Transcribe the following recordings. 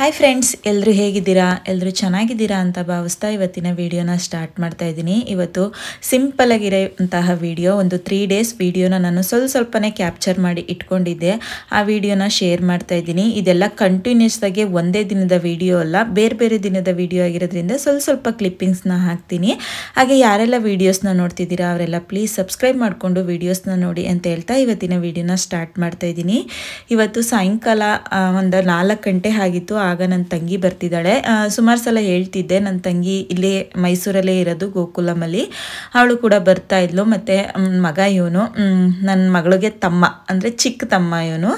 hi friends ಎಲ್ಲರೂ ಹೇಗಿದ್ದೀರಾ ಎಲ್ಲರೂ ಚೆನ್ನಾಗಿದ್ದೀರಾ ಅಂತ ಭಾವಿಸ್ತಾ ಇವತ್ತಿನ ವೀಡಿಯೋನ ಸ್ಟಾರ್ಟ್ ಮಾಡ್ತಾ ಇದ್ದೀನಿ ಇವತ್ತು ಆಗಿರೋಂತಹ ವೀಡಿಯೋ ಒಂದು ತ್ರೀ ಡೇಸ್ ವೀಡಿಯೋನ ನಾನು ಸ್ವಲ್ಪ ಸ್ವಲ್ಪನೇ ಕ್ಯಾಪ್ಚರ್ ಮಾಡಿ ಇಟ್ಕೊಂಡಿದ್ದೆ ಆ ವಿಡಿಯೋನ ಶೇರ್ ಮಾಡ್ತಾ ಇದ್ದೀನಿ ಇದೆಲ್ಲ ಕಂಟಿನ್ಯೂಸ್ ಆಗಿ ಒಂದೇ ದಿನದ ವೀಡಿಯೋ ಅಲ್ಲ ಬೇರೆ ಬೇರೆ ದಿನದ ವೀಡಿಯೋ ಆಗಿರೋದ್ರಿಂದ ಸ್ವಲ್ಪ ಸ್ವಲ್ಪ ಕ್ಲಿಪ್ಪಿಂಗ್ಸ್ನ ಹಾಕ್ತೀನಿ ಹಾಗೆ ಯಾರೆಲ್ಲ ವೀಡಿಯೋಸ್ನ ನೋಡ್ತಿದ್ದೀರಾ ಅವರೆಲ್ಲ ಪ್ಲೀಸ್ ಸಬ್ಸ್ಕ್ರೈಬ್ ಮಾಡಿಕೊಂಡು ವೀಡಿಯೋಸ್ನ ನೋಡಿ ಅಂತ ಹೇಳ್ತಾ ಇವತ್ತಿನ ವೀಡಿಯೋನ ಸ್ಟಾರ್ಟ್ ಮಾಡ್ತಾ ಇದ್ದೀನಿ ಇವತ್ತು ಸಾಯಂಕಾಲ ಒಂದು ನಾಲ್ಕು ಗಂಟೆ ಆಗಿತ್ತು ಆಗ ನನ್ನ ತಂಗಿ ಬರ್ತಿದ್ದಾಳೆ ಸುಮಾರು ಸಲ ಹೇಳ್ತಿದ್ದೆ ನನ್ನ ತಂಗಿ ಇಲ್ಲೇ ಮೈಸೂರಲ್ಲೇ ಇರೋದು ಗೋಕುಲಮಲ್ಲಿ ಅವಳು ಕೂಡ ಬರ್ತಾ ಇದ್ಲು ಮತ್ತು ಮಗ ಇವನು ನನ್ನ ಮಗಳಿಗೆ ತಮ್ಮ ಅಂದರೆ ಚಿಕ್ಕ ತಮ್ಮ ಇವನು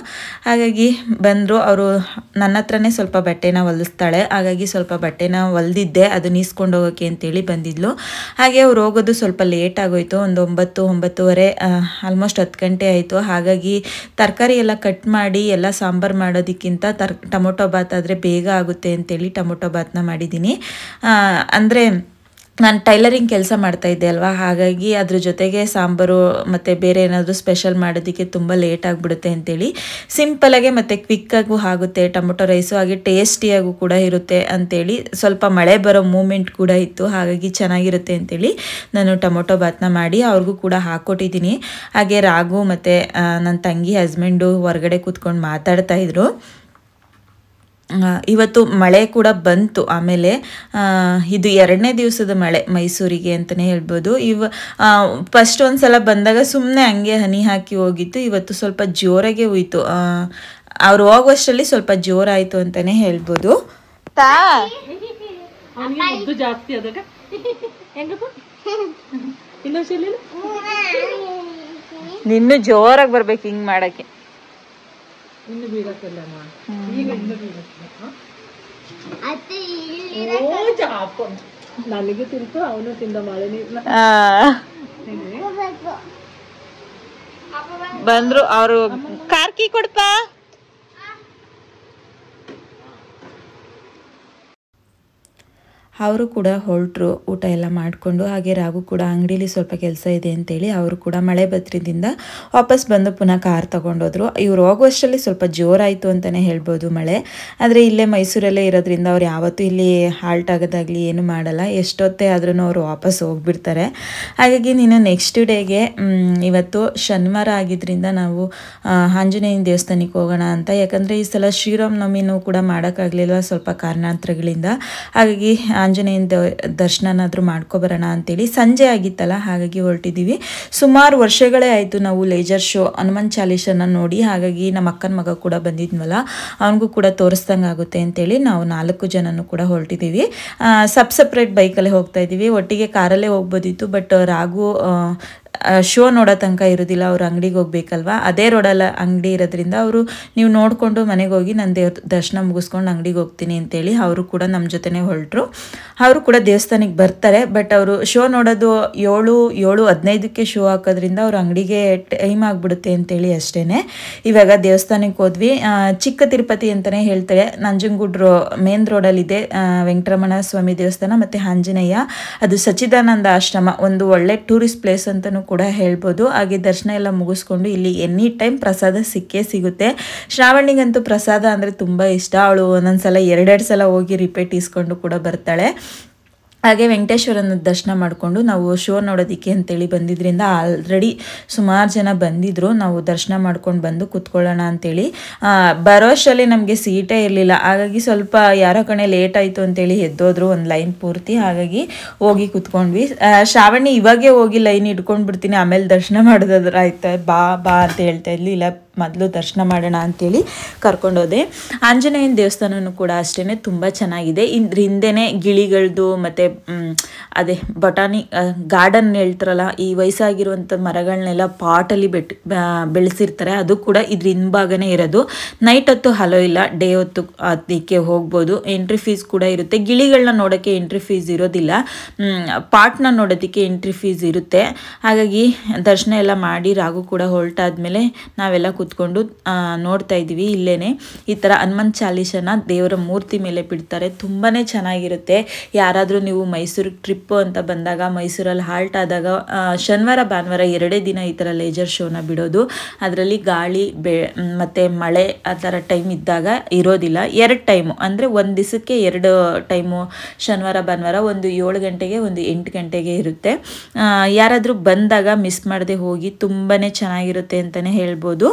ಹಾಗಾಗಿ ಬಂದರು ಅವರು ನನ್ನ ಹತ್ರನೇ ಸ್ವಲ್ಪ ಬಟ್ಟೆನ ಹೊಲಿಸ್ತಾಳೆ ಹಾಗಾಗಿ ಸ್ವಲ್ಪ ಬಟ್ಟೆನ ಹೊಲಿದಿದ್ದೆ ಅದನ್ನ ಇಸ್ಕೊಂಡು ಹೋಗೋಕೆ ಅಂತೇಳಿ ಬಂದಿದ್ಲು ಹಾಗೆ ಅವ್ರು ಹೋಗೋದು ಸ್ವಲ್ಪ ಲೇಟ್ ಆಗೋಯ್ತು ಒಂದು ಒಂಬತ್ತು ಒಂಬತ್ತುವರೆ ಆಲ್ಮೋಸ್ಟ್ ಹತ್ತು ಗಂಟೆ ಆಯಿತು ಹಾಗಾಗಿ ತರಕಾರಿ ಎಲ್ಲ ಕಟ್ ಮಾಡಿ ಎಲ್ಲ ಸಾಂಬಾರು ಮಾಡೋದಕ್ಕಿಂತ ತರ್ ಟೊಮೊಟೊ ಭಾತ್ ಆದರೆ ಬೇಗ ಆಗುತ್ತೆ ಅಂತೇಳಿ ಟೊಮೊಟೊ ಬಾತ್ನ ಮಾಡಿದ್ದೀನಿ ಅಂದರೆ ನಾನು ಟೈಲರಿಂಗ್ ಕೆಲಸ ಮಾಡ್ತಾ ಇದ್ದೆ ಅಲ್ವಾ ಹಾಗಾಗಿ ಅದ್ರ ಜೊತೆಗೆ ಸಾಂಬಾರು ಮತ್ತು ಬೇರೆ ಏನಾದರೂ ಸ್ಪೆಷಲ್ ಮಾಡೋದಕ್ಕೆ ತುಂಬ ಲೇಟ್ ಆಗಿಬಿಡುತ್ತೆ ಅಂತೇಳಿ ಸಿಂಪಲಾಗೆ ಮತ್ತು ಕ್ವಿಕ್ಕಾಗೂ ಆಗುತ್ತೆ ಟೊಮೊಟೊ ರೈಸು ಹಾಗೆ ಟೇಸ್ಟಿಯಾಗೂ ಕೂಡ ಇರುತ್ತೆ ಅಂತೇಳಿ ಸ್ವಲ್ಪ ಮಳೆ ಬರೋ ಮೂಮೆಂಟ್ ಕೂಡ ಇತ್ತು ಹಾಗಾಗಿ ಚೆನ್ನಾಗಿರುತ್ತೆ ಅಂತೇಳಿ ನಾನು ಟೊಮೊಟೊ ಬಾತ್ನ ಮಾಡಿ ಅವ್ರಿಗೂ ಕೂಡ ಹಾಕ್ಕೊಟ್ಟಿದ್ದೀನಿ ಹಾಗೆ ರಾಗು ಮತ್ತು ನನ್ನ ತಂಗಿ ಹಸ್ಬೆಂಡು ಹೊರಗಡೆ ಕೂತ್ಕೊಂಡು ಮಾತಾಡ್ತಾಯಿದ್ರು ಇವತ್ತು ಮಳೆ ಕೂಡ ಬಂತು ಆಮೇಲೆ ಇದು ಎರಡನೇ ದಿವಸದ ಮಳೆ ಮೈಸೂರಿಗೆ ಅಂತಲೇ ಹೇಳ್ಬೋದು ಇವ ಫಸ್ಟ್ ಒಂದು ಸಲ ಬಂದಾಗ ಸುಮ್ಮನೆ ಹಂಗೆ ಹನಿ ಹಾಕಿ ಹೋಗಿತ್ತು ಇವತ್ತು ಸ್ವಲ್ಪ ಜೋರಾಗೆ ಹೋಯಿತು ಅವ್ರು ಹೋಗುವಷ್ಟರಲ್ಲಿ ಸ್ವಲ್ಪ ಜೋರಾಯಿತು ಅಂತಲೇ ಹೇಳ್ಬೋದು ಜಾಸ್ತಿ ಜೋರಾಗಿ ಬರ್ಬೇಕು ಹಿಂಗ್ ಮಾಡಕ್ಕೆ ಇನ್ನು ಬೀಳಕ್ಕೆಲ್ಲಮ್ಮ ಈಗ ಇನ್ನು ಬೀಳಕ್ಕೆ ನನಗೆ ತಿಂತು ಅವನು ತಿಂದ ಮಳೆ ನೀರು ಬಂದ್ರು ಅವರು ಕಾರ್ಕಿ ಕೊಡ್ಪಾ ಅವರು ಕೂಡ ಹೊರಟರು ಊಟ ಎಲ್ಲ ಮಾಡಿಕೊಂಡು ಹಾಗೆ ರಾಗು ಕೂಡ ಅಂಗಡೀಲಿ ಸ್ವಲ್ಪ ಕೆಲಸ ಇದೆ ಅಂತೇಳಿ ಅವರು ಕೂಡ ಮಳೆ ಬತ್ರಿದಿಂದ ವಾಪಸ್ ಬಂದು ಪುನಃ ಕಾರ್ ತೊಗೊಂಡೋದ್ರು ಇವರು ಹೋಗುವಷ್ಟರಲ್ಲಿ ಸ್ವಲ್ಪ ಜೋರಾಯಿತು ಅಂತಲೇ ಹೇಳ್ಬೋದು ಮಳೆ ಆದರೆ ಇಲ್ಲೇ ಮೈಸೂರಲ್ಲೇ ಇರೋದ್ರಿಂದ ಅವ್ರು ಯಾವತ್ತೂ ಇಲ್ಲಿ ಹಾಲ್ಟ್ ಆಗೋದಾಗಲಿ ಏನು ಮಾಡಲ್ಲ ಎಷ್ಟೊತ್ತೇ ಆದ್ರೂ ಅವರು ವಾಪಸ್ ಹೋಗ್ಬಿಡ್ತಾರೆ ಹಾಗಾಗಿ ನೀನು ನೆಕ್ಸ್ಟ್ ಡೇಗೆ ಇವತ್ತು ಶನಿವಾರ ಆಗಿದ್ದರಿಂದ ನಾವು ಆಂಜನೇಯನ ದೇವಸ್ಥಾನಕ್ಕೆ ಹೋಗೋಣ ಅಂತ ಯಾಕಂದರೆ ಈ ಸಲ ನವಮಿನೂ ಕೂಡ ಮಾಡೋಕ್ಕಾಗಲಿಲ್ಲ ಸ್ವಲ್ಪ ಕಾರಣಾಂತರಗಳಿಂದ ಹಾಗಾಗಿ ಆಂಜನೇಯನ ದರ್ಶನನಾದರೂ ಮಾಡ್ಕೊಬರೋಣ ಅಂತೇಳಿ ಸಂಜೆ ಆಗಿತ್ತಲ್ಲ ಹಾಗಾಗಿ ಹೊರಟಿದ್ದೀವಿ ಸುಮಾರು ವರ್ಷಗಳೇ ಆಯಿತು ನಾವು ಲೇಜರ್ ಶೋ ಹನುಮಾನ್ ಚಾಲೀಸನ್ನು ನೋಡಿ ಹಾಗಾಗಿ ನಮ್ಮ ಅಕ್ಕನ ಮಗ ಕೂಡ ಬಂದಿದ್ವಲ್ಲ ಅವನಿಗೂ ಕೂಡ ತೋರಿಸ್ದಂಗೆ ಆಗುತ್ತೆ ಅಂತೇಳಿ ನಾವು ನಾಲ್ಕು ಜನನೂ ಕೂಡ ಹೊರಟಿದ್ದೀವಿ ಸಪ್ ಸಪ್ರೇಟ್ ಬೈಕಲ್ಲೇ ಹೋಗ್ತಾ ಇದ್ದೀವಿ ಒಟ್ಟಿಗೆ ಕಾರಲ್ಲೇ ಹೋಗ್ಬೋದಿತ್ತು ಬಟ್ ರಾಗು ಶೋ ನೋಡೋ ತನಕ ಇರೋದಿಲ್ಲ ಅವ್ರು ಅಂಗಡಿಗೆ ಹೋಗ್ಬೇಕಲ್ವಾ ಅದೇ ರೋಡಲ್ಲ ಅಂಗಡಿ ಇರೋದ್ರಿಂದ ಅವರು ನೀವು ನೋಡಿಕೊಂಡು ಮನೆಗೆ ಹೋಗಿ ನಾನು ದೇವ್ರ ದರ್ಶನ ಮುಗಿಸ್ಕೊಂಡು ಅಂಗಡಿಗೆ ಹೋಗ್ತೀನಿ ಅಂತೇಳಿ ಅವರು ಕೂಡ ನಮ್ಮ ಜೊತೆನೇ ಹೊರಟರು ಅವರು ಕೂಡ ದೇವಸ್ಥಾನಕ್ಕೆ ಬರ್ತಾರೆ ಬಟ್ ಅವರು ಶೋ ನೋಡೋದು ಏಳು ಏಳು ಹದಿನೈದಕ್ಕೆ ಶೋ ಹಾಕೋದ್ರಿಂದ ಅವ್ರ ಅಂಗಡಿಗೆ ಟೈಮ್ ಆಗಿಬಿಡುತ್ತೆ ಅಂತೇಳಿ ಅಷ್ಟೇ ಇವಾಗ ದೇವಸ್ಥಾನಕ್ಕೆ ಹೋದ್ವಿ ಚಿಕ್ಕ ತಿರುಪತಿ ಅಂತಲೇ ಹೇಳ್ತಾರೆ ನಂಜನಗೂಡು ರೋ ಮೇನ್ ರೋಡಲ್ಲಿದೆ ವೆಂಕಟರಮಣ ಸ್ವಾಮಿ ದೇವಸ್ಥಾನ ಮತ್ತು ಆಂಜನೇಯ ಅದು ಸಚ್ಚಿದಾನಂದ ಆಶ್ರಮ ಒಂದು ಒಳ್ಳೆ ಟೂರಿಸ್ಟ್ ಪ್ಲೇಸ್ ಅಂತ ಕೂಡ ಹೇಳ್ಬೋದು ಹಾಗೆ ದರ್ಶನ ಎಲ್ಲ ಮುಗಿಸ್ಕೊಂಡು ಇಲ್ಲಿ ಎನಿ ಟೈಮ್ ಪ್ರಸಾದ ಸಿಕ್ಕೇ ಸಿಗುತ್ತೆ ಶ್ರಾವಣಿಗಂತೂ ಪ್ರಸಾದ ಅಂದರೆ ತುಂಬ ಇಷ್ಟ ಅವಳು ಒಂದೊಂದು ಸಲ ಎರಡೆರಡು ಸಲ ಹೋಗಿ ರಿಪೀಟ್ ಇಸ್ಕೊಂಡು ಕೂಡ ಬರ್ತಾಳೆ ಹಾಗೆ ವೆಂಕಟೇಶ್ವರನ ದರ್ಶನ ಮಾಡಿಕೊಂಡು ನಾವು ಶೋ ನೋಡೋದಕ್ಕೆ ಅಂತೇಳಿ ಬಂದಿದ್ದರಿಂದ ಆಲ್ರೆಡಿ ಸುಮಾರು ಜನ ಬಂದಿದ್ದರು ನಾವು ದರ್ಶನ ಮಾಡ್ಕೊಂಡು ಬಂದು ಕೂತ್ಕೊಳ್ಳೋಣ ಅಂತೇಳಿ ಬರೋಷಲ್ಲಿ ನಮಗೆ ಸೀಟೇ ಇರಲಿಲ್ಲ ಹಾಗಾಗಿ ಸ್ವಲ್ಪ ಯಾರೋ ಕಣೆ ಲೇಟ್ ಆಯಿತು ಅಂತೇಳಿ ಎದ್ದೋದ್ರು ಒಂದು ಲೈನ್ ಪೂರ್ತಿ ಹಾಗಾಗಿ ಹೋಗಿ ಕೂತ್ಕೊಂಡ್ವಿ ಶ್ರಾವಣಿ ಇವಾಗೇ ಹೋಗಿ ಲೈನ್ ಇಟ್ಕೊಂಡು ಬಿಡ್ತೀನಿ ಆಮೇಲೆ ದರ್ಶನ ಮಾಡೋದಾದ್ರೆ ಆಯ್ತಾ ಬಾ ಬಾ ಅಂತ ಹೇಳ್ತಾ ಇರಲಿಲ್ಲ ಮೊದಲು ದರ್ಶನ ಮಾಡೋಣ ಅಂತೇಳಿ ಕರ್ಕೊಂಡೋದೆ ಆಂಜನೇಯನ ದೇವಸ್ಥಾನವೂ ಕೂಡ ಅಷ್ಟೇ ತುಂಬ ಚೆನ್ನಾಗಿದೆ ಇದ್ರ ಹಿಂದೆನೇ ಗಿಳಿಗಳದ್ದು ಮತ್ತು ಅದೇ ಬಟಾನಿ ಗಾರ್ಡನ್ ಹೇಳ್ತಾರಲ್ಲ ಈ ವಯಸ್ಸಾಗಿರುವಂಥ ಮರಗಳನ್ನೆಲ್ಲ ಪಾಟಲ್ಲಿ ಬೆಟ್ ಬೆಳೆಸಿರ್ತಾರೆ ಅದು ಕೂಡ ಇದ್ರ ಹಿಂಭಾಗನೇ ಇರೋದು ನೈಟ್ ಹೊತ್ತು ಹಲೋ ಇಲ್ಲ ಡೇ ಹೊತ್ತು ಅದಕ್ಕೆ ಹೋಗ್ಬೋದು ಎಂಟ್ರಿ ಫೀಸ್ ಕೂಡ ಇರುತ್ತೆ ಗಿಳಿಗಳನ್ನ ನೋಡೋಕ್ಕೆ ಎಂಟ್ರಿ ಫೀಸ್ ಇರೋದಿಲ್ಲ ಪಾಟ್ನ ನೋಡೋದಕ್ಕೆ ಎಂಟ್ರಿ ಫೀಸ್ ಇರುತ್ತೆ ಹಾಗಾಗಿ ದರ್ಶನ ಎಲ್ಲ ಮಾಡಿ ರಾಗು ಕೂಡ ಹೊರಟಾದ್ಮೇಲೆ ನಾವೆಲ್ಲ ಕೂತ್ಕೊಂಡು ನೋಡ್ತಾ ಇದ್ದೀವಿ ಇಲ್ಲೇ ಈ ಥರ ಹನುಮಾನ್ ಚಾಲೀಸನ್ನ ದೇವರ ಮೂರ್ತಿ ಮೇಲೆ ಬಿಡ್ತಾರೆ ತುಂಬಾ ಚೆನ್ನಾಗಿರುತ್ತೆ ಯಾರಾದರೂ ನೀವು ಮೈಸೂರಿಗೆ ಟ್ರಿಪ್ಪು ಅಂತ ಬಂದಾಗ ಮೈಸೂರಲ್ಲಿ ಹಾಲ್ಟ್ ಆದಾಗ ಶನಿವಾರ ಭಾನುವಾರ ಎರಡೇ ದಿನ ಈ ಥರ ಲೇಜರ್ ಶೋನ ಬಿಡೋದು ಅದರಲ್ಲಿ ಗಾಳಿ ಬೆ ಮತ್ತು ಮಳೆ ಆ ಥರ ಟೈಮ್ ಇದ್ದಾಗ ಇರೋದಿಲ್ಲ ಎರಡು ಟೈಮು ಅಂದರೆ ಒಂದು ದಿವಸಕ್ಕೆ ಎರಡು ಟೈಮು ಶನಿವಾರ ಭಾನುವಾರ ಒಂದು ಏಳು ಗಂಟೆಗೆ ಒಂದು ಎಂಟು ಗಂಟೆಗೆ ಇರುತ್ತೆ ಯಾರಾದರೂ ಬಂದಾಗ ಮಿಸ್ ಮಾಡದೆ ಹೋಗಿ ತುಂಬಾ ಚೆನ್ನಾಗಿರುತ್ತೆ ಅಂತಲೇ ಹೇಳ್ಬೋದು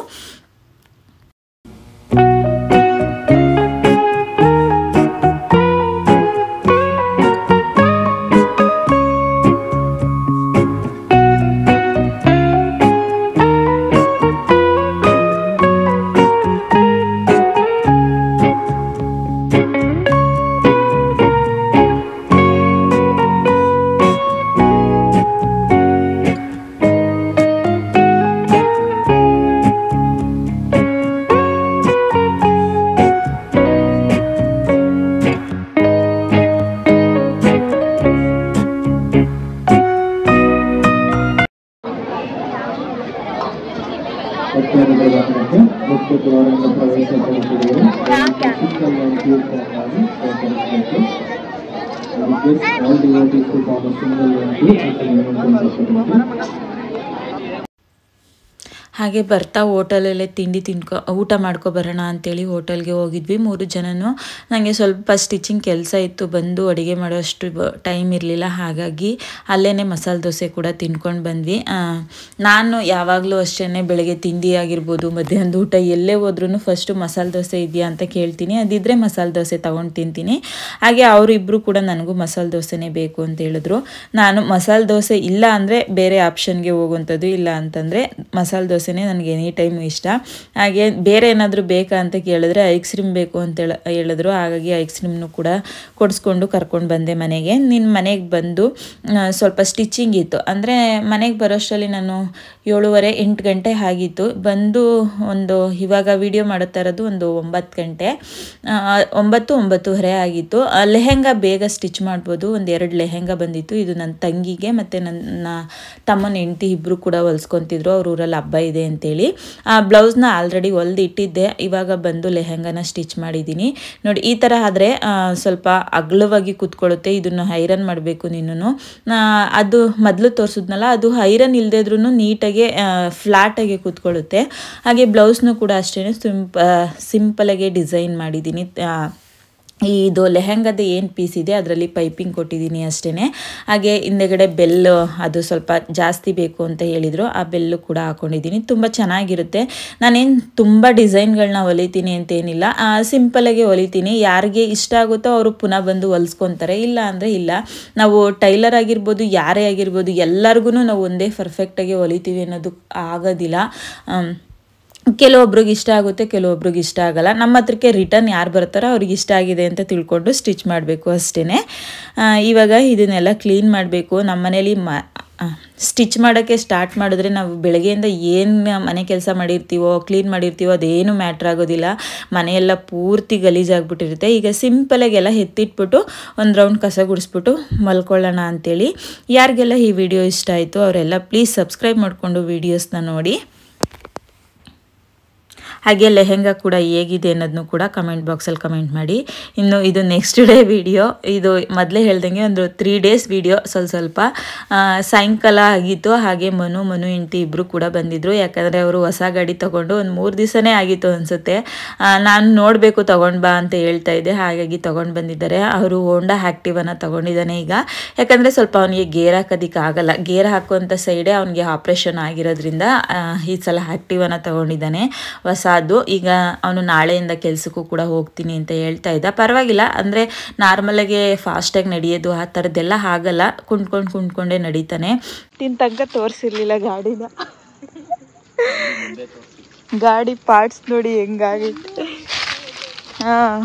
कल्याण कीर्त करवाई I request all devotees to form a single line to at the moment of the ಹಾಗೆ ಬರ್ತಾ ಹೋಟೆಲಲ್ಲೇ ತಿಂಡಿ ತಿನ್ಕೊ ಊಟ ಮಾಡ್ಕೊ ಬರೋಣ ಅಂತೇಳಿ ಹೋಟೆಲ್ಗೆ ಹೋಗಿದ್ವಿ ಮೂರು ಜನನೂ ನನಗೆ ಸ್ವಲ್ಪ ಸ್ಟಿಚಿಂಗ್ ಕೆಲಸ ಇತ್ತು ಬಂದು ಅಡುಗೆ ಮಾಡೋ ಅಷ್ಟು ಟೈಮ್ ಇರಲಿಲ್ಲ ಹಾಗಾಗಿ ಅಲ್ಲೇ ಮಸಾಲೆ ದೋಸೆ ಕೂಡ ತಿನ್ಕೊಂಡು ಬಂದ್ವಿ ನಾನು ಯಾವಾಗಲೂ ಅಷ್ಟೇ ಬೆಳಗ್ಗೆ ತಿಂಡಿ ಆಗಿರ್ಬೋದು ಮಧ್ಯಾಹ್ನದ ಊಟ ಎಲ್ಲೇ ಹೋದ್ರೂ ಫಸ್ಟು ಮಸಾಲೆ ದೋಸೆ ಇದೆಯಾ ಅಂತ ಕೇಳ್ತೀನಿ ಅದಿದ್ದರೆ ಮಸಾಲೆ ದೋಸೆ ತೊಗೊಂಡು ತಿಂತೀನಿ ಹಾಗೆ ಅವರಿಬ್ಬರು ಕೂಡ ನನಗೂ ಮಸಾಲೆ ದೋಸೆನೇ ಬೇಕು ಅಂತ ಹೇಳಿದ್ರು ನಾನು ಮಸಾಲೆ ದೋಸೆ ಇಲ್ಲ ಅಂದರೆ ಬೇರೆ ಆಪ್ಷನ್ಗೆ ಹೋಗುವಂಥದ್ದು ಇಲ್ಲ ಅಂತಂದರೆ ಮಸಾಲೆ ದೋಸೆ ನನಗೆ ಎನಿ ಟೈಮ್ ಇಷ್ಟ ಹಾಗೆ ಬೇರೆ ಏನಾದರೂ ಬೇಕಾ ಅಂತ ಕೇಳಿದ್ರೆ ಐಸ್ ಕ್ರೀಮ್ ಬೇಕು ಅಂತೇಳಿ ಹೇಳಿದ್ರು ಹಾಗಾಗಿ ಐಸ್ ಕ್ರೀಮ್ನು ಕೂಡ ಕೊಡಿಸ್ಕೊಂಡು ಕರ್ಕೊಂಡು ಬಂದೆ ಮನೆಗೆ ನಿನ್ನ ಮನೆಗೆ ಬಂದು ಸ್ವಲ್ಪ ಸ್ಟಿಚಿಂಗ್ ಇತ್ತು ಅಂದರೆ ಮನೆಗೆ ಬರೋಷ್ಟರಲ್ಲಿ ನಾನು ಏಳುವರೆ ಎಂಟು ಗಂಟೆ ಆಗಿತ್ತು ಬಂದು ಒಂದು ಇವಾಗ ವಿಡಿಯೋ ಮಾಡುತ್ತಾ ಇರೋದು ಒಂದು ಒಂಬತ್ತು ಗಂಟೆ ಒಂಬತ್ತು ಒಂಬತ್ತುವರೆ ಆಗಿತ್ತು ಲೆಹೆಂಗಾ ಬೇಗ ಸ್ಟಿಚ್ ಮಾಡ್ಬೋದು ಒಂದು ಎರಡು ಲೆಹೆಂಗಾ ಬಂದಿತ್ತು ಇದು ನನ್ನ ತಂಗಿಗೆ ಮತ್ತು ನನ್ನ ತಮ್ಮನ ಹೆಂಡತಿ ಇಬ್ಬರು ಕೂಡ ಹೊಲಿಸ್ಕೊತಿದ್ರು ಅವ್ರ ಊರಲ್ಲಿ ಹಬ್ಬ ಇದೆ ಇದೆ ಅಂತೇಳಿ ಆ ಬ್ಲೌಸ್ನ ಆಲ್ರೆಡಿ ಹೊಲ್ದು ಇಟ್ಟಿದ್ದೆ ಇವಾಗ ಬಂದು ಲೆಹೆಂಗಾನ ಸ್ಟಿಚ್ ಮಾಡಿದ್ದೀನಿ ನೋಡಿ ಈ ಥರ ಆದರೆ ಸ್ವಲ್ಪ ಅಗಲವಾಗಿ ಕೂತ್ಕೊಳ್ಳುತ್ತೆ ಇದನ್ನು ಐರನ್ ಮಾಡಬೇಕು ನೀನು ಅದು ಮೊದಲು ತೋರಿಸಿದ್ನಲ್ಲ ಅದು ಹೈರನ್ ಇಲ್ಲದಿದ್ರೂ ನೀಟಾಗಿ ಫ್ಲ್ಯಾಟಾಗಿ ಕೂತ್ಕೊಳ್ಳುತ್ತೆ ಹಾಗೆ ಬ್ಲೌಸ್ನು ಕೂಡ ಅಷ್ಟೇ ಸಿಂಪ ಸಿಂಪಲಾಗೆ ಡಿಸೈನ್ ಮಾಡಿದ್ದೀನಿ ಇದು ಲೆಹೆಂಗಾದ ಏನು ಪೀಸ್ ಇದೆ ಅದರಲ್ಲಿ ಪೈಪಿಂಗ್ ಕೊಟ್ಟಿದ್ದೀನಿ ಅಷ್ಟೇ ಹಾಗೆ ಹಿಂದೆಗಡೆ ಬೆಲ್ ಅದು ಸ್ವಲ್ಪ ಜಾಸ್ತಿ ಬೇಕು ಅಂತ ಹೇಳಿದರು ಆ ಬೆಲ್ಲು ಕೂಡ ಹಾಕ್ಕೊಂಡಿದ್ದೀನಿ ತುಂಬ ಚೆನ್ನಾಗಿರುತ್ತೆ ನಾನೇನು ತುಂಬ ಡಿಸೈನ್ಗಳನ್ನ ಹೊಲಿತೀನಿ ಅಂತೇನಿಲ್ಲ ಸಿಂಪಲಾಗೆ ಹೊಲಿತೀನಿ ಯಾರಿಗೆ ಇಷ್ಟ ಆಗುತ್ತೋ ಅವರು ಪುನಃ ಬಂದು ಹೊಲಿಸ್ಕೊತಾರೆ ಇಲ್ಲ ಅಂದರೆ ಇಲ್ಲ ನಾವು ಟೈಲರ್ ಆಗಿರ್ಬೋದು ಯಾರೇ ಆಗಿರ್ಬೋದು ಎಲ್ಲರಿಗೂ ನಾವು ಒಂದೇ ಪರ್ಫೆಕ್ಟಾಗಿ ಹೊಲಿತೀವಿ ಅನ್ನೋದು ಆಗೋದಿಲ್ಲ ಕೆಲವೊಬ್ರಿಗೆ ಇಷ್ಟ ಆಗುತ್ತೆ ಕೆಲವೊಬ್ರಿಗೆ ಇಷ್ಟ ಆಗಲ್ಲ ನಮ್ಮ ಹತ್ರಕ್ಕೆ ರಿಟರ್ನ್ ಯಾರು ಬರ್ತಾರೋ ಅವ್ರಿಗೆ ಇಷ್ಟ ಆಗಿದೆ ಅಂತ ತಿಳ್ಕೊಂಡು ಸ್ಟಿಚ್ ಮಾಡಬೇಕು ಅಷ್ಟೇ ಇವಾಗ ಇದನ್ನೆಲ್ಲ ಕ್ಲೀನ್ ಮಾಡಬೇಕು ನಮ್ಮ ಮನೇಲಿ ಮ ಸ್ಟಿಚ್ ಮಾಡೋಕ್ಕೆ ಸ್ಟಾರ್ಟ್ ಮಾಡಿದ್ರೆ ನಾವು ಬೆಳಗ್ಗೆಯಿಂದ ಏನು ಮನೆ ಕೆಲಸ ಮಾಡಿರ್ತೀವೋ ಕ್ಲೀನ್ ಮಾಡಿರ್ತೀವೋ ಅದೇನು ಮ್ಯಾಟ್ರ್ ಆಗೋದಿಲ್ಲ ಮನೆಯೆಲ್ಲ ಪೂರ್ತಿ ಗಲೀಜಾಗ್ಬಿಟ್ಟಿರುತ್ತೆ ಈಗ ಸಿಂಪಲಾಗೆಲ್ಲ ಎತ್ತಿಟ್ಬಿಟ್ಟು ಒಂದು ರೌಂಡ್ ಕಸ ಗುಡಿಸ್ಬಿಟ್ಟು ಮಲ್ಕೊಳ್ಳೋಣ ಅಂಥೇಳಿ ಯಾರಿಗೆಲ್ಲ ಈ ವಿಡಿಯೋ ಇಷ್ಟ ಆಯಿತು ಅವರೆಲ್ಲ ಪ್ಲೀಸ್ ಸಬ್ಸ್ಕ್ರೈಬ್ ಮಾಡಿಕೊಂಡು ವೀಡಿಯೋಸ್ನ ನೋಡಿ ಹಾಗೆ ಲೆಹೆಂಗಾ ಕೂಡ ಹೇಗಿದೆ ಅನ್ನೋದನ್ನು ಕೂಡ ಕಮೆಂಟ್ ಬಾಕ್ಸಲ್ಲಿ ಕಮೆಂಟ್ ಮಾಡಿ ಇನ್ನು ಇದು ನೆಕ್ಸ್ಟ್ ಡೇ ವಿಡಿಯೋ ಇದು ಮೊದಲೇ ಹೇಳ್ದಂಗೆ ಒಂದು ತ್ರೀ ಡೇಸ್ ವಿಡಿಯೋ ಸ್ವಲ್ಪ ಸ್ವಲ್ಪ ಸಾಯಂಕಾಲ ಆಗಿತ್ತು ಹಾಗೆ ಮನು ಮನು ಹೆಂಡತಿ ಇಬ್ಬರು ಕೂಡ ಬಂದಿದ್ದರು ಯಾಕಂದರೆ ಅವರು ಹೊಸ ಗಾಡಿ ತೊಗೊಂಡು ಒಂದು ಮೂರು ದಿವಸನೇ ಆಗಿತ್ತು ಅನಿಸುತ್ತೆ ನಾನು ನೋಡಬೇಕು ತೊಗೊಂಡು ಬಾ ಅಂತ ಹೇಳ್ತಾ ಇದ್ದೆ ಹಾಗಾಗಿ ತೊಗೊಂಡು ಬಂದಿದ್ದಾರೆ ಅವರು ಹೋಂಡಾ ಆ್ಯಕ್ಟಿವನ್ನು ತೊಗೊಂಡಿದ್ದಾನೆ ಈಗ ಯಾಕಂದರೆ ಸ್ವಲ್ಪ ಅವನಿಗೆ ಗೇರ್ ಹಾಕೋದಿಕ್ಕೆ ಆಗಲ್ಲ ಗೇರ್ ಹಾಕುವಂಥ ಸೈಡೇ ಅವನಿಗೆ ಆಪ್ರೇಷನ್ ಆಗಿರೋದ್ರಿಂದ ಈ ಸಲ ಆ್ಯಕ್ಟಿವನ್ನು ತೊಗೊಂಡಿದ್ದಾನೆ ಹೊಸ ಅದು ಈಗ ಅವನು ನಾಳೆಯಿಂದ ಕೆಲಸಕ್ಕೂ ಕೂಡ ಹೋಗ್ತೀನಿ ಅಂತ ಹೇಳ್ತಾ ಇದ್ದ ಪರವಾಗಿಲ್ಲ ಅಂದರೆ ನಾರ್ಮಲಾಗೆ ಫಾಸ್ಟಾಗಿ ನಡೆಯೋದು ಆ ಥರದ್ದೆಲ್ಲ ಆಗಲ್ಲ ಕುಂಡ್ಕೊಂಡು ಕುಂಡ್ಕೊಂಡೇ ನಡೀತಾನೆ ತಿನ್ ತನಕ ತೋರಿಸಿರ್ಲಿಲ್ಲ ಗಾಡಿನ ಗಾಡಿ ಪಾರ್ಟ್ಸ್ ನೋಡಿ ಹೆಂಗಾಗಿತ್ತು ಹಾಂ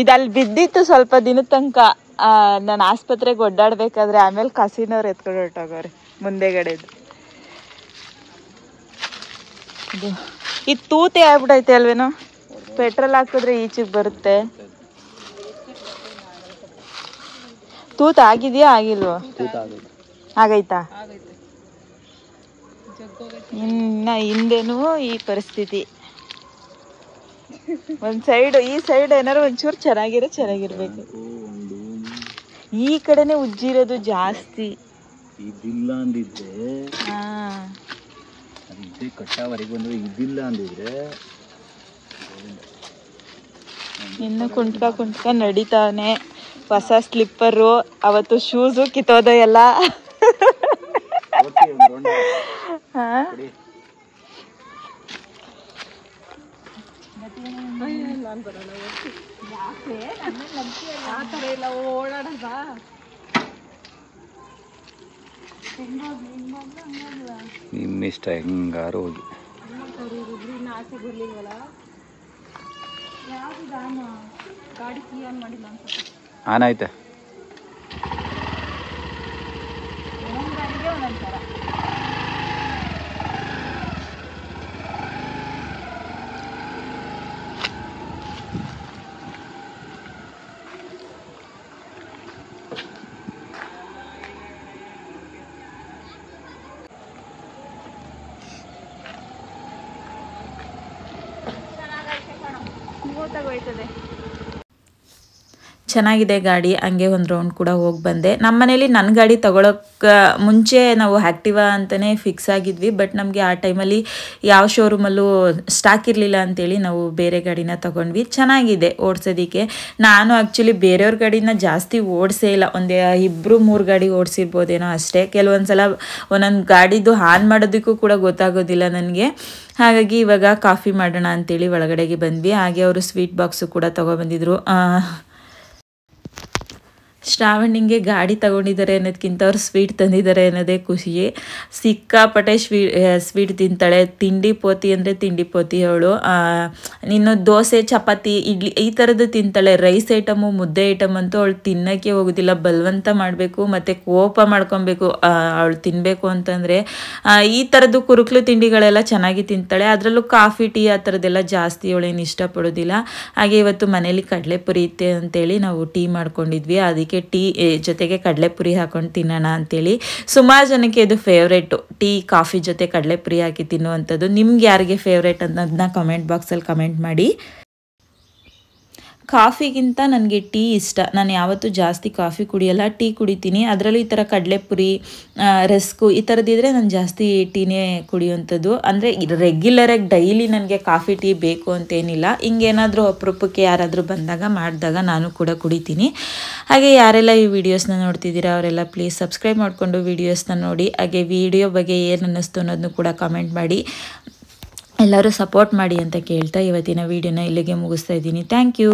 ಇದು ಬಿದ್ದಿತ್ತು ಸ್ವಲ್ಪ ದಿನದ ತನಕ ನಾನು ಆಸ್ಪತ್ರೆಗೆ ಒಡ್ಡಾಡ್ಬೇಕಾದ್ರೆ ಆಮೇಲೆ ಕಸಿನವ್ರು ಎತ್ಕೊಂಡು ಹೊರಟೋಗವ್ರೆ ಮುಂದೆಗಡೆದು ಇದು ಇದು ತೂತಿ ಆಗ್ಬಿಟೈತೆ ಅಲ್ವೇನೋ ಪೆಟ್ರೋಲ್ ಹಾಕಿದ್ರೆ ಈಚೆಗೆ ಬರುತ್ತೆ ತೂತ ಆಗಿದೆಯಾ ಆಗಿಲ್ವೋ ಆಗೈತಾ ಇನ್ನ ಹಿಂದೆನೂ ಈ ಪರಿಸ್ಥಿತಿ ಒಂದ್ ಸೈಡ್ ಈ ಸೈಡ್ ಏನಾರು ಒಂಚೂರು ಚೆನ್ನಾಗಿರೋ ಚೆನ್ನಾಗಿರ್ಬೇಕು ಈ ಕಡೆನೆ ಉಜ್ಜಿರೋದು ಜಾಸ್ತಿ ಇದಿಲ್ಲ ಅಂದಿದ್ದೆ ಹಚ್ಚಿ ಕಟ್ಟಾವರೆಗೆ ಬಂದರೆ ಇದಿಲ್ಲ ಅಂದಿದ್ರೆ ಇನ್ನು ಕುಂಟ್ಕ ಕುಂಟ್ಕ ನಡೀತಾನೆ ಹೊಸ ಸ್ಲಿಪ್ಪರು ಅವತ್ತು ಶೂಸು ಕಿತ್ತೋದ ಎಲ್ಲ ಓಡಾಡ ನಿಮ್ಮ ಇಷ್ಟ ಹೆಂಗಾರು ಹೋಗಿ ಗಾಡಿ ಹೋಯ್ತದೆ ಚೆನ್ನಾಗಿದೆ ಗಾಡಿ ಹಂಗೆ ಒಂದು ರೌಂಡ್ ಕೂಡ ಹೋಗಿ ಬಂದೆ ನಮ್ಮ ಮನೇಲಿ ನನ್ನ ಗಾಡಿ ತೊಗೊಳಕ್ಕೆ ಮುಂಚೆ ನಾವು ಆ್ಯಕ್ಟಿವಾ ಅಂತಲೇ ಫಿಕ್ಸ್ ಆಗಿದ್ವಿ ಬಟ್ ನಮಗೆ ಆ ಟೈಮಲ್ಲಿ ಯಾವ ಶೋರೂಮಲ್ಲೂ ಸ್ಟಾಕ್ ಇರಲಿಲ್ಲ ಅಂತೇಳಿ ನಾವು ಬೇರೆ ಗಾಡಿನ ತಗೊಂಡ್ವಿ ಚೆನ್ನಾಗಿದೆ ಓಡಿಸೋದಕ್ಕೆ ನಾನು ಆ್ಯಕ್ಚುಲಿ ಬೇರೆಯವ್ರ ಗಾಡಿನ ಜಾಸ್ತಿ ಓಡಿಸೇ ಇಲ್ಲ ಒಂದೇ ಇಬ್ಬರು ಮೂರು ಗಾಡಿ ಓಡಿಸಿರ್ಬೋದೇನೋ ಅಷ್ಟೇ ಕೆಲವೊಂದು ಸಲ ಒಂದೊಂದು ಗಾಡಿದು ಆನ್ ಮಾಡೋದಕ್ಕೂ ಕೂಡ ಗೊತ್ತಾಗೋದಿಲ್ಲ ನನಗೆ ಹಾಗಾಗಿ ಇವಾಗ ಕಾಫಿ ಮಾಡೋಣ ಅಂತೇಳಿ ಒಳಗಡೆಗೆ ಬಂದ್ವಿ ಹಾಗೆ ಅವರು ಸ್ವೀಟ್ ಬಾಕ್ಸು ಕೂಡ ತೊಗೊಬಂದಿದ್ರು ಶ್ರಾವಣಿಗೆ ಗಾಡಿ ತಗೊಂಡಿದ್ದಾರೆ ಅನ್ನೋದಕ್ಕಿಂತ ಅವ್ರು ಸ್ವೀಟ್ ತಂದಿದ್ದಾರೆ ಅನ್ನೋದೇ ಖುಷಿಯೇ ಸಿಕ್ಕಾಪಟ್ಟೆ ಸ್ವೀ ಸ್ವೀಟ್ ತಿಂತಾಳೆ ತಿಂಡಿ ಪೋತಿ ಅಂದರೆ ತಿಂಡಿ ಪೋತಿ ಅವಳು ಇನ್ನು ದೋಸೆ ಚಪಾತಿ ಇಡ್ಲಿ ಈ ಥರದ್ದು ತಿಂತಾಳೆ ರೈಸ್ ಐಟಮು ಮುದ್ದೆ ಐಟಮ್ ಅಂತೂ ಅವಳು ತಿನ್ನೋಕ್ಕೆ ಹೋಗೋದಿಲ್ಲ ಬಲವಂತ ಮಾಡಬೇಕು ಮತ್ತು ಕೋಪ ಮಾಡ್ಕೊಬೇಕು ಅವಳು ತಿನ್ನಬೇಕು ಅಂತಂದರೆ ಈ ಥರದ್ದು ಕುರುಕ್ಲು ತಿಂಡಿಗಳೆಲ್ಲ ಚೆನ್ನಾಗಿ ತಿಂತಾಳೆ ಅದರಲ್ಲೂ ಕಾಫಿ ಟೀ ಆ ಥರದ್ದೆಲ್ಲ ಜಾಸ್ತಿ ಅವಳೇನು ಇಷ್ಟಪಡೋದಿಲ್ಲ ಹಾಗೆ ಇವತ್ತು ಮನೇಲಿ ಕಡಲೆಪುರಿ ಇತ್ತೆ ಅಂತೇಳಿ ನಾವು ಟೀ ಮಾಡ್ಕೊಂಡಿದ್ವಿ ಅದಕ್ಕೆ ಅದಕ್ಕೆ ಟೀ ಜೊತೆಗೆ ಕಡಲೆಪುರಿ ಹಾಕೊಂಡು ತಿನ್ನೋಣ ಅಂತೇಳಿ ಸುಮಾರು ಜನಕ್ಕೆ ಇದು ಫೇವ್ರೇಟು ಟೀ ಕಾಫಿ ಜೊತೆ ಕಡಲೆಪುರಿ ಹಾಕಿ ತಿನ್ನುವಂಥದ್ದು ನಿಮ್ಗೆ ಯಾರಿಗೆ ಫೇವ್ರೇಟ್ ಅನ್ನೋದನ್ನ ಕಮೆಂಟ್ ಬಾಕ್ಸಲ್ಲಿ ಕಮೆಂಟ್ ಮಾಡಿ ಕಾಫಿಗಿಂತ ನನಗೆ ಟೀ ಇಷ್ಟ ನಾನು ಯಾವತ್ತೂ ಜಾಸ್ತಿ ಕಾಫಿ ಕುಡಿಯೋಲ್ಲ ಟೀ ಕುಡಿತೀನಿ ಅದರಲ್ಲೂ ಈ ಥರ ಕಡಲೆಪುರಿ ರಸ್ಕು ಈ ಥರದ್ದಿದ್ರೆ ನಾನು ಜಾಸ್ತಿ ಟೀನೇ ಕುಡಿಯುವಂಥದ್ದು ಅಂದರೆ ರೆಗ್ಯುಲರಾಗಿ ಡೈಲಿ ನನಗೆ ಕಾಫಿ ಟೀ ಬೇಕು ಅಂತೇನಿಲ್ಲ ಹಿಂಗೇನಾದರೂ ಅಪರೂಪಕ್ಕೆ ಯಾರಾದರೂ ಬಂದಾಗ ಮಾಡಿದಾಗ ನಾನು ಕೂಡ ಕುಡಿತೀನಿ ಹಾಗೆ ಯಾರೆಲ್ಲ ಈ ವಿಡಿಯೋಸ್ನ ನೋಡ್ತಿದ್ದೀರಾ ಅವರೆಲ್ಲ ಪ್ಲೀಸ್ ಸಬ್ಸ್ಕ್ರೈಬ್ ಮಾಡಿಕೊಂಡು ವೀಡಿಯೋಸ್ನ ನೋಡಿ ಹಾಗೆ ವಿಡಿಯೋ ಬಗ್ಗೆ ಏನು ಅನ್ನಿಸ್ತು ಅನ್ನೋದನ್ನು ಕೂಡ ಕಮೆಂಟ್ ಮಾಡಿ ಎಲ್ಲರೂ ಸಪೋರ್ಟ್ ಮಾಡಿ ಅಂತ ಕೇಳ್ತಾ ಇವತ್ತಿನ ವೀಡಿಯೋನ ಇಲ್ಲಿಗೆ ಮುಗಿಸ್ತಾ ಇದ್ದೀನಿ ಥ್ಯಾಂಕ್ ಯು